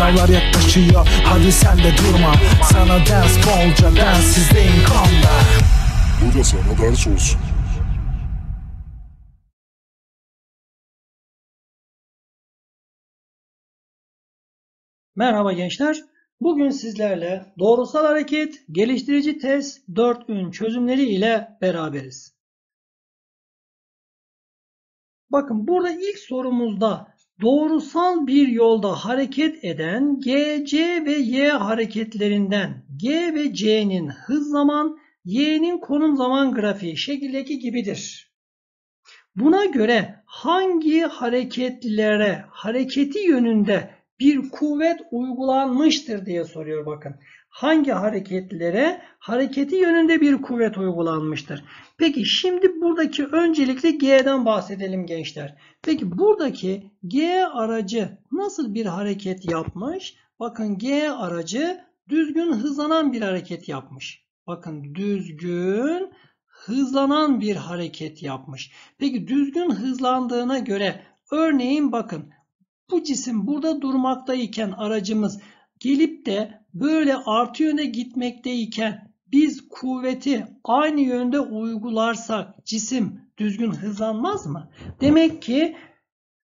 Sınavlar yaklaşıyor hadi sen de durma Sana ders bolca densizdeyim kanla Bu da sana ders olsun Merhaba gençler. Bugün sizlerle doğrusal hareket, geliştirici test 4 ün çözümleri ile beraberiz. Bakın burada ilk sorumuzda doğrusal bir yolda hareket eden G, C ve Y hareketlerinden G ve C'nin hız zaman, Y'nin konum zaman grafiği şekildeki gibidir. Buna göre hangi hareketlere hareketi yönünde bir kuvvet uygulanmıştır diye soruyor bakın hangi hareketlere hareketi yönünde bir kuvvet uygulanmıştır. Peki şimdi buradaki öncelikle G'den bahsedelim gençler. Peki buradaki G aracı nasıl bir hareket yapmış? Bakın G aracı düzgün hızlanan bir hareket yapmış. Bakın düzgün hızlanan bir hareket yapmış. Peki düzgün hızlandığına göre örneğin bakın bu cisim burada durmaktayken aracımız gelip de böyle artı yöne gitmekteyken biz kuvveti aynı yönde uygularsak cisim düzgün hızlanmaz mı? Demek ki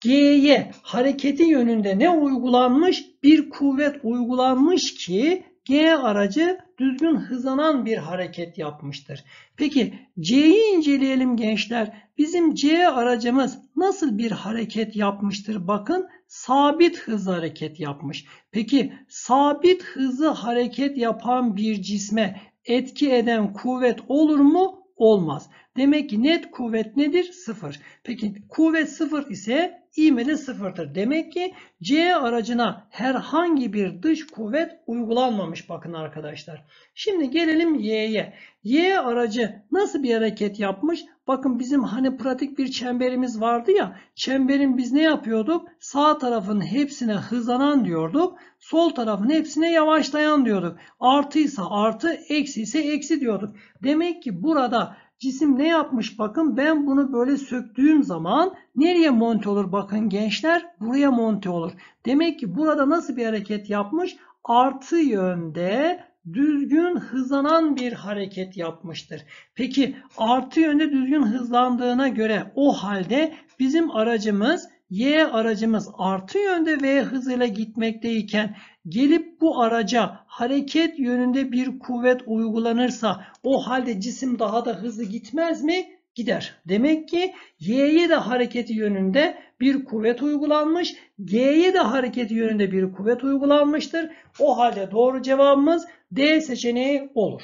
G'ye hareketi yönünde ne uygulanmış? Bir kuvvet uygulanmış ki G aracı düzgün hızlanan bir hareket yapmıştır. Peki C'yi inceleyelim gençler. Bizim C aracımız nasıl bir hareket yapmıştır? Bakın sabit hız hareket yapmış. Peki sabit hızı hareket yapan bir cisme etki eden kuvvet olur mu? Olmaz. Demek ki net kuvvet nedir? Sıfır. Peki kuvvet sıfır ise ivmeli sıfırdır. Demek ki C aracına herhangi bir dış kuvvet uygulanmamış bakın arkadaşlar. Şimdi gelelim Y'ye. Y aracı nasıl bir hareket yapmış? Bakın bizim hani pratik bir çemberimiz vardı ya. Çemberin biz ne yapıyorduk? Sağ tarafın hepsine hızlanan diyorduk. Sol tarafın hepsine yavaşlayan diyorduk. Artıysa artı, eksi ise eksi diyorduk. Demek ki burada Cisim ne yapmış bakın ben bunu böyle söktüğüm zaman nereye monte olur bakın gençler buraya monte olur. Demek ki burada nasıl bir hareket yapmış? Artı yönde düzgün hızlanan bir hareket yapmıştır. Peki artı yönde düzgün hızlandığına göre o halde bizim aracımız Y aracımız artı yönde V hızıyla gitmekteyken gelip bu araca hareket yönünde bir kuvvet uygulanırsa o halde cisim daha da hızlı gitmez mi? Gider. Demek ki Y'ye de hareketi yönünde bir kuvvet uygulanmış. G'ye de hareketi yönünde bir kuvvet uygulanmıştır. O halde doğru cevabımız D seçeneği olur.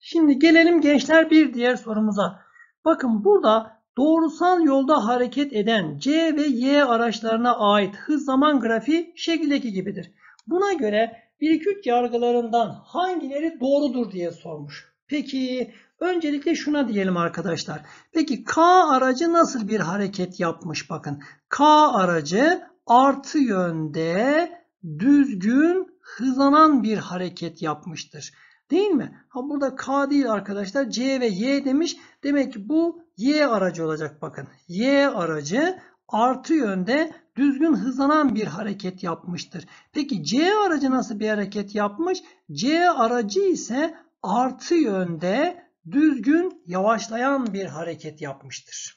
Şimdi gelelim gençler bir diğer sorumuza. Bakın burada Doğrusal yolda hareket eden C ve Y araçlarına ait hız zaman grafiği şekildeki gibidir. Buna göre biriküt yargılarından hangileri doğrudur diye sormuş. Peki öncelikle şuna diyelim arkadaşlar. Peki K aracı nasıl bir hareket yapmış bakın. K aracı artı yönde düzgün hızlanan bir hareket yapmıştır. Değil mi? Ha burada K değil arkadaşlar. C ve Y demiş. Demek ki bu Y aracı olacak bakın. Y aracı artı yönde düzgün hızlanan bir hareket yapmıştır. Peki C aracı nasıl bir hareket yapmış? C aracı ise artı yönde düzgün yavaşlayan bir hareket yapmıştır.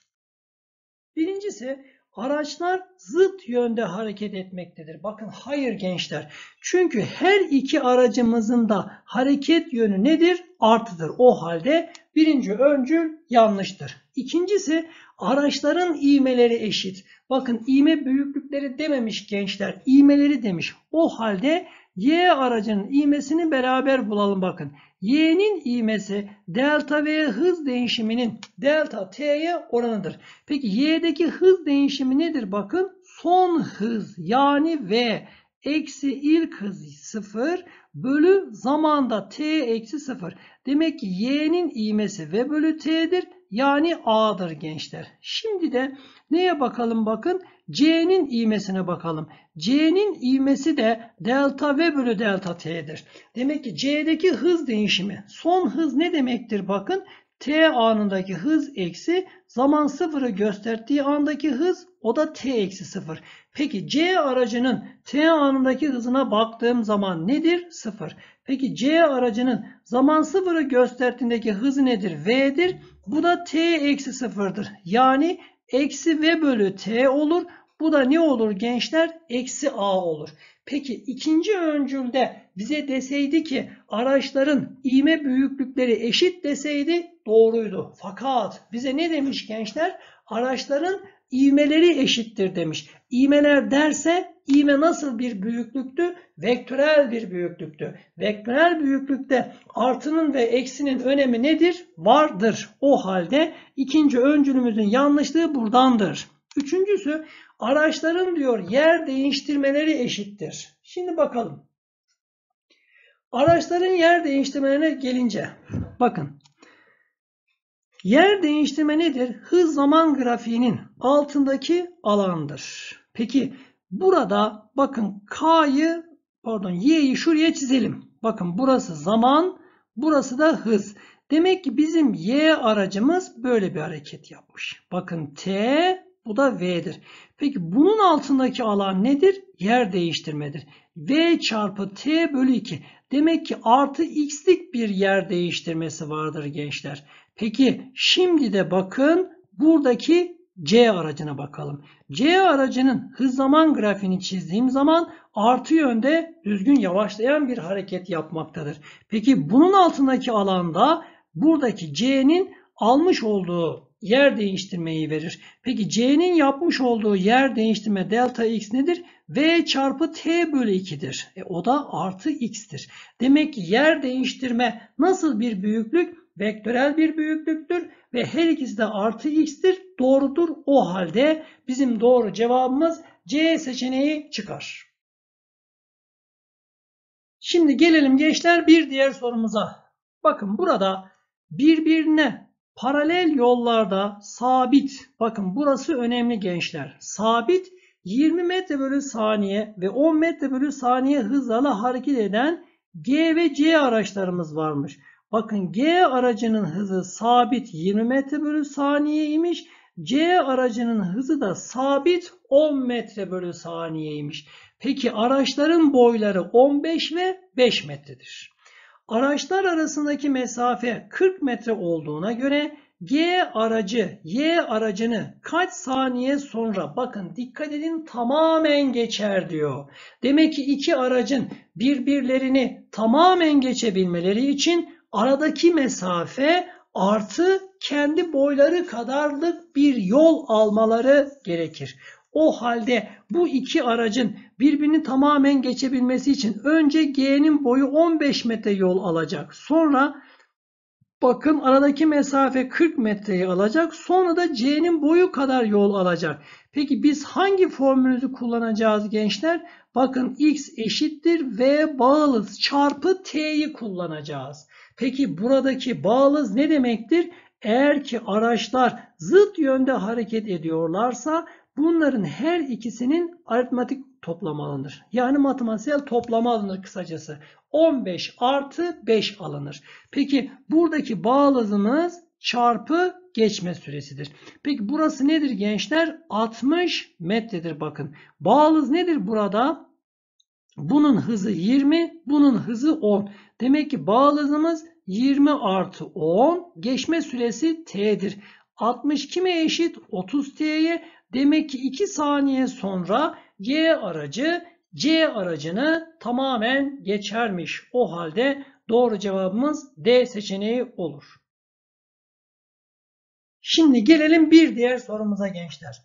Birincisi araçlar zıt yönde hareket etmektedir. Bakın hayır gençler. Çünkü her iki aracımızın da hareket yönü nedir? Artıdır. O halde Birinci öncül yanlıştır. İkincisi araçların iğmeleri eşit. Bakın iğme büyüklükleri dememiş gençler. iğmeleri demiş. O halde Y aracının iğmesini beraber bulalım bakın. Y'nin iğmesi delta V hız değişiminin delta T'ye oranıdır. Peki Y'deki hız değişimi nedir? Bakın son hız yani V eksi ilk hız 0 bölü zamanda t eksi 0. Demek ki y'nin iğmesi v bölü t'dir. Yani a'dır gençler. Şimdi de neye bakalım bakın. c'nin iğmesine bakalım. c'nin iğmesi de delta v bölü delta t'dir. Demek ki c'deki hız değişimi. Son hız ne demektir bakın t anındaki hız eksi zaman sıfırı gösterdiği andaki hız o da t eksi sıfır. Peki c aracının t anındaki hızına baktığım zaman nedir? Sıfır. Peki c aracının zaman sıfırı gösterdiğindeki hızı nedir? V'dir. Bu da t eksi sıfırdır. Yani eksi v bölü t olur. Bu da ne olur gençler? Eksi a olur. Peki ikinci öncülde bize deseydi ki araçların iğme büyüklükleri eşit deseydi doğruydu. Fakat bize ne demiş gençler? Araçların ivmeleri eşittir demiş. İğmeler derse ivme nasıl bir büyüklüktü? Vektörel bir büyüklüktü. Vektörel büyüklükte artının ve eksinin önemi nedir? Vardır. O halde ikinci öncülümüzün yanlışlığı buradandır. Üçüncüsü Araçların diyor yer değiştirmeleri eşittir. Şimdi bakalım. Araçların yer değiştirmelerine gelince bakın. Yer değiştirme nedir? Hız zaman grafiğinin altındaki alandır. Peki burada bakın K'yı pardon Y'yi şuraya çizelim. Bakın burası zaman, burası da hız. Demek ki bizim Y aracımız böyle bir hareket yapmış. Bakın T bu da V'dir. Peki bunun altındaki alan nedir? Yer değiştirmedir. V çarpı T bölü 2. Demek ki artı x'lik bir yer değiştirmesi vardır gençler. Peki şimdi de bakın buradaki C aracına bakalım. C aracının hız zaman grafiğini çizdiğim zaman artı yönde düzgün yavaşlayan bir hareket yapmaktadır. Peki bunun altındaki alanda buradaki C'nin almış olduğu yer değiştirmeyi verir. Peki C'nin yapmış olduğu yer değiştirme delta x nedir? V çarpı T bölü 2'dir. E, o da artı x'tir. Demek ki yer değiştirme nasıl bir büyüklük? Vektörel bir büyüklüktür ve her ikisi de artı x'tir. Doğrudur. O halde bizim doğru cevabımız C seçeneği çıkar. Şimdi gelelim gençler bir diğer sorumuza. Bakın burada birbirine Paralel yollarda sabit, bakın burası önemli gençler. Sabit 20 metre bölü saniye ve 10 metre bölü saniye hızla hareket eden G ve C araçlarımız varmış. Bakın G aracının hızı sabit 20 metre bölü saniyeymiş. C aracının hızı da sabit 10 metre bölü saniyeymiş. Peki araçların boyları 15 ve 5 metredir. Araçlar arasındaki mesafe 40 metre olduğuna göre G aracı Y aracını kaç saniye sonra bakın dikkat edin tamamen geçer diyor. Demek ki iki aracın birbirlerini tamamen geçebilmeleri için aradaki mesafe artı kendi boyları kadarlık bir yol almaları gerekir. O halde bu iki aracın birbirini tamamen geçebilmesi için önce G'nin boyu 15 metre yol alacak. Sonra bakın aradaki mesafe 40 metreyi alacak. Sonra da C'nin boyu kadar yol alacak. Peki biz hangi formülümüzü kullanacağız gençler? Bakın x eşittir v bağlı çarpı t'yi kullanacağız. Peki buradaki bağlız ne demektir? Eğer ki araçlar zıt yönde hareket ediyorlarsa bunların her ikisinin aritmatik toplam alınır. Yani matematiksel toplama alınır kısacası. 15 artı 5 alınır. Peki buradaki bağlılığımız çarpı geçme süresidir. Peki burası nedir gençler? 60 metredir bakın. Bağlız nedir burada? Bunun hızı 20, bunun hızı 10. Demek ki bağlılığımız 20 artı 10. Geçme süresi t'dir. 60 kime eşit? 30t'ye. Demek ki 2 saniye sonra Y aracı C aracını tamamen geçermiş. O halde doğru cevabımız D seçeneği olur. Şimdi gelelim bir diğer sorumuza gençler.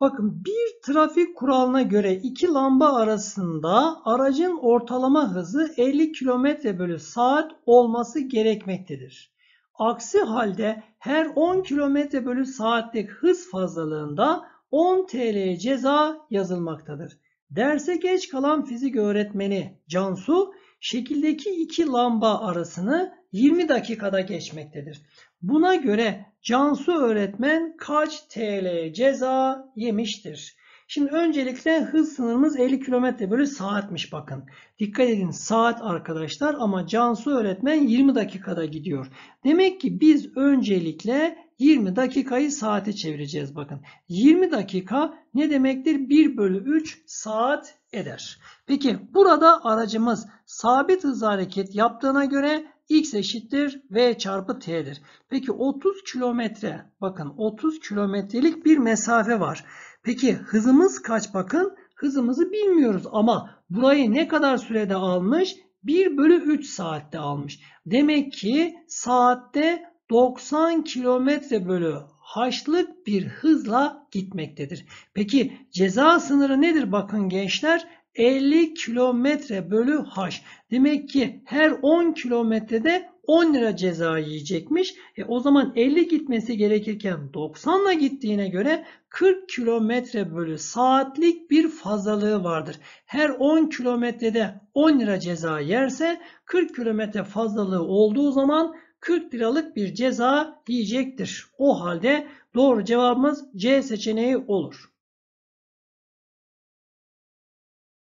Bakın bir trafik kuralına göre iki lamba arasında aracın ortalama hızı 50 km bölü saat olması gerekmektedir. Aksi halde her 10 km bölü saatlik hız fazlalığında 10 TL ceza yazılmaktadır. Derse geç kalan fizik öğretmeni Cansu şekildeki iki lamba arasını 20 dakikada geçmektedir. Buna göre Cansu öğretmen kaç TL ceza yemiştir? Şimdi öncelikle hız sınırımız 50 km bölü saatmiş bakın. Dikkat edin saat arkadaşlar ama Cansu öğretmen 20 dakikada gidiyor. Demek ki biz öncelikle 20 dakikayı saate çevireceğiz bakın. 20 dakika ne demektir? 1 bölü 3 saat eder. Peki burada aracımız sabit hız hareket yaptığına göre x eşittir v çarpı t'dir. Peki 30 kilometre bakın 30 kilometrelik bir mesafe var. Peki hızımız kaç bakın? Hızımızı bilmiyoruz ama burayı ne kadar sürede almış? 1 bölü 3 saatte almış. Demek ki saatte 90 kilometre bölü haçlık bir hızla gitmektedir. Peki ceza sınırı nedir? Bakın gençler 50 kilometre bölü haç. Demek ki her 10 kilometrede 10 lira ceza yiyecekmiş. E o zaman 50 gitmesi gerekirken 90 ile gittiğine göre 40 kilometre bölü saatlik bir fazlalığı vardır. Her 10 kilometrede 10 lira ceza yerse 40 kilometre fazlalığı olduğu zaman 40 liralık bir ceza yiyecektir. O halde doğru cevabımız C seçeneği olur.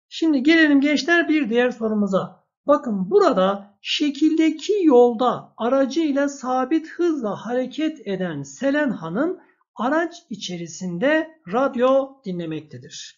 Şimdi gelelim gençler bir diğer sorumuza. Bakın burada şekildeki yolda aracıyla sabit hızla hareket eden Selenhan'ın araç içerisinde radyo dinlemektedir.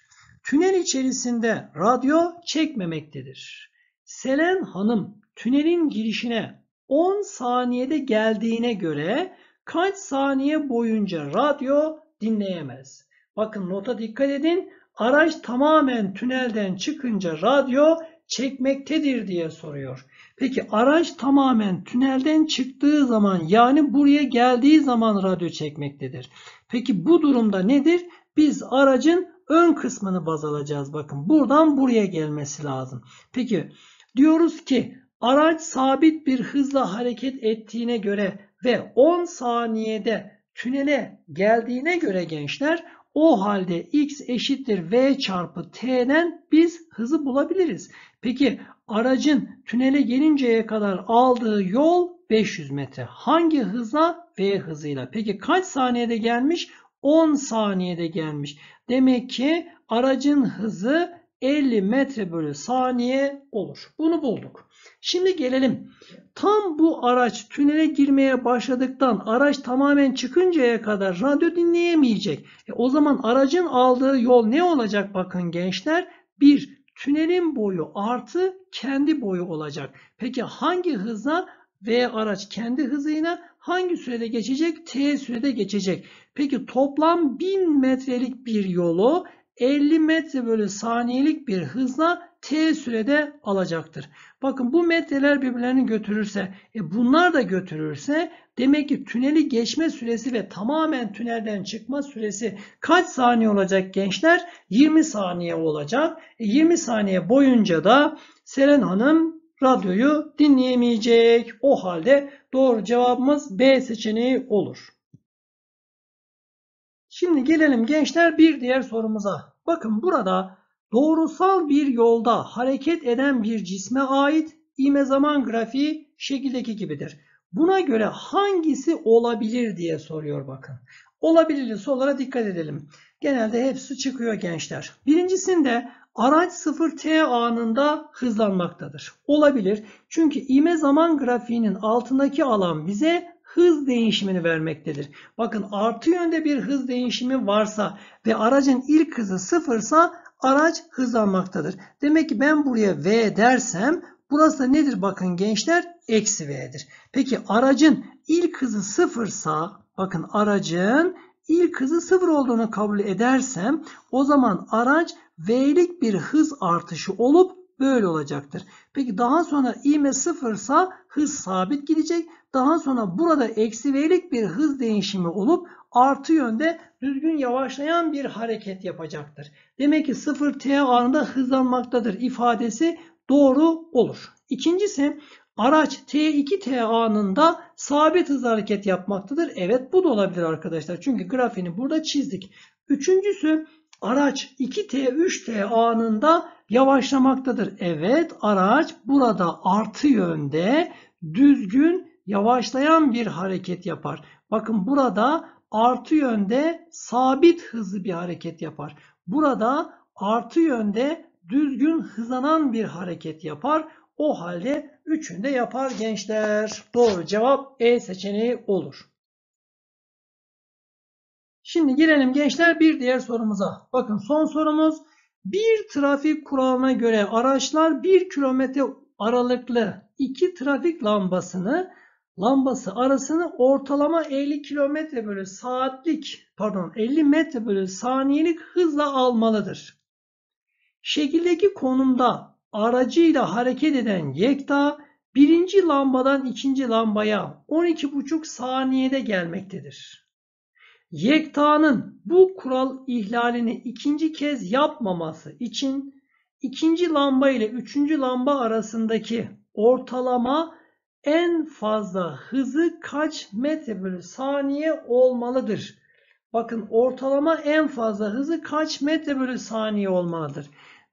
Tünel içerisinde radyo çekmemektedir. Selen Hanım tünelin girişine 10 saniyede geldiğine göre kaç saniye boyunca radyo dinleyemez? Bakın nota dikkat edin. Araç tamamen tünelden çıkınca radyo çekmektedir diye soruyor. Peki araç tamamen tünelden çıktığı zaman yani buraya geldiği zaman radyo çekmektedir. Peki bu durumda nedir? Biz aracın ön kısmını baz alacağız. Bakın buradan buraya gelmesi lazım. Peki diyoruz ki Araç sabit bir hızla hareket ettiğine göre ve 10 saniyede tünele geldiğine göre gençler o halde x eşittir v çarpı t'den biz hızı bulabiliriz. Peki aracın tünele gelinceye kadar aldığı yol 500 metre. Hangi hızla? V hızıyla. Peki kaç saniyede gelmiş? 10 saniyede gelmiş. Demek ki aracın hızı 50 metre bölü saniye olur. Bunu bulduk. Şimdi gelelim. Tam bu araç tünele girmeye başladıktan araç tamamen çıkıncaya kadar radyo dinleyemeyecek. E o zaman aracın aldığı yol ne olacak bakın gençler? 1. Tünelin boyu artı kendi boyu olacak. Peki hangi hızla V araç kendi hızıyla hangi sürede geçecek? T sürede geçecek. Peki toplam 1000 metrelik bir yolu 50 metre bölü saniyelik bir hızla t sürede alacaktır. Bakın bu metreler birbirlerini götürürse, e bunlar da götürürse demek ki tüneli geçme süresi ve tamamen tünelden çıkma süresi kaç saniye olacak gençler? 20 saniye olacak. E 20 saniye boyunca da Selen Hanım radyoyu dinleyemeyecek. O halde doğru cevabımız B seçeneği olur. Şimdi gelelim gençler bir diğer sorumuza. Bakın burada doğrusal bir yolda hareket eden bir cisme ait ime zaman grafiği şekildeki gibidir. Buna göre hangisi olabilir diye soruyor bakın. Olabilirli sorulara dikkat edelim. Genelde hepsi çıkıyor gençler. Birincisinde araç 0t anında hızlanmaktadır. Olabilir. Çünkü ime zaman grafiğinin altındaki alan bize hız değişimini vermektedir. Bakın artı yönde bir hız değişimi varsa ve aracın ilk hızı sıfırsa araç hızlanmaktadır. Demek ki ben buraya V dersem burası da nedir bakın gençler? Eksi V'dir. Peki aracın ilk hızı sıfırsa bakın aracın ilk hızı sıfır olduğunu kabul edersem o zaman araç V'lik bir hız artışı olup böyle olacaktır. Peki daha sonra ivme sıfırsa hız sabit gidecek. Daha sonra burada eksi v'lik bir hız değişimi olup artı yönde düzgün yavaşlayan bir hareket yapacaktır. Demek ki 0 t anında hızlanmaktadır ifadesi doğru olur. İkincisi araç T2T anında sabit hız hareket yapmaktadır. Evet bu da olabilir arkadaşlar. Çünkü grafiğini burada çizdik. Üçüncüsü araç 2T 3T anında yavaşlamaktadır. Evet araç burada artı yönde düzgün yavaşlayan bir hareket yapar. Bakın burada artı yönde sabit hızlı bir hareket yapar. Burada artı yönde düzgün hızlanan bir hareket yapar. O halde üçünü de yapar gençler. Doğru cevap E seçeneği olur. Şimdi girelim gençler bir diğer sorumuza. Bakın son sorumuz. Bir trafik kuralına göre araçlar 1 kilometre aralıklı iki trafik lambasını lambası arasını ortalama 50 kilometre bölü saatlik pardon 50 metre bölü saniyelik hızla almalıdır. Şekildeki konumda aracıyla hareket eden Yekta birinci lambadan ikinci lambaya 12,5 saniyede gelmektedir. Yekta'nın bu kural ihlalini ikinci kez yapmaması için ikinci lamba ile üçüncü lamba arasındaki ortalama en fazla hızı kaç metre bölü saniye olmalıdır? Bakın ortalama en fazla hızı kaç metre bölü saniye olmalıdır?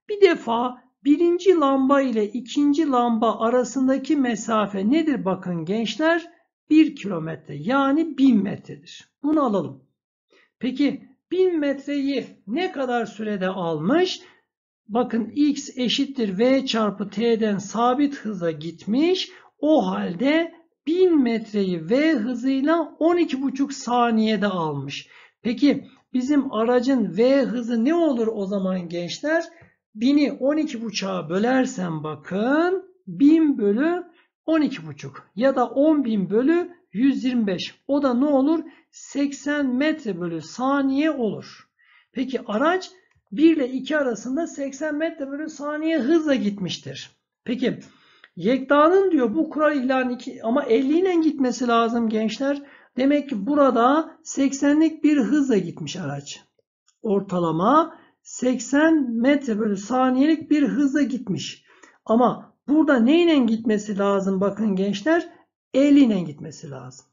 Bir defa birinci lamba ile ikinci lamba arasındaki mesafe nedir bakın gençler? 1 kilometre yani 1000 metredir. Bunu alalım. Peki 1000 metreyi ne kadar sürede almış? Bakın x eşittir v çarpı t'den sabit hıza gitmiş. O halde 1000 metreyi v hızıyla 12,5 saniyede almış. Peki bizim aracın v hızı ne olur o zaman gençler? 1000'i 12,5'a bölersem bakın 1000 bölü 12,5 ya da 10.000 bölü 125. O da ne olur? 80 metre bölü saniye olur. Peki araç 1 ile 2 arasında 80 metre bölü saniye hızla gitmiştir. Peki Yekta'nın diyor bu kural ilan 2 ama 50 ile gitmesi lazım gençler. Demek ki burada 80'lik bir hızla gitmiş araç. Ortalama 80 metre bölü saniyelik bir hızla gitmiş. Ama burada neyle gitmesi lazım bakın gençler? 50 ile gitmesi lazım.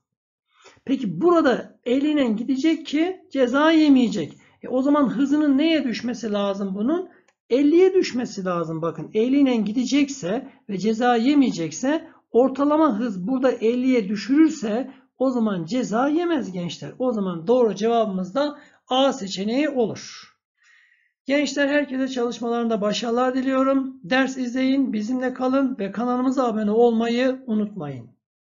Peki burada 50 ile gidecek ki ceza yemeyecek. E o zaman hızının neye düşmesi lazım bunun? 50'ye düşmesi lazım bakın. 50 ile gidecekse ve ceza yemeyecekse ortalama hız burada 50'ye düşürürse o zaman ceza yemez gençler. O zaman doğru cevabımız da A seçeneği olur. Gençler herkese çalışmalarında başarılar diliyorum. Ders izleyin, bizimle kalın ve kanalımıza abone olmayı unutmayın.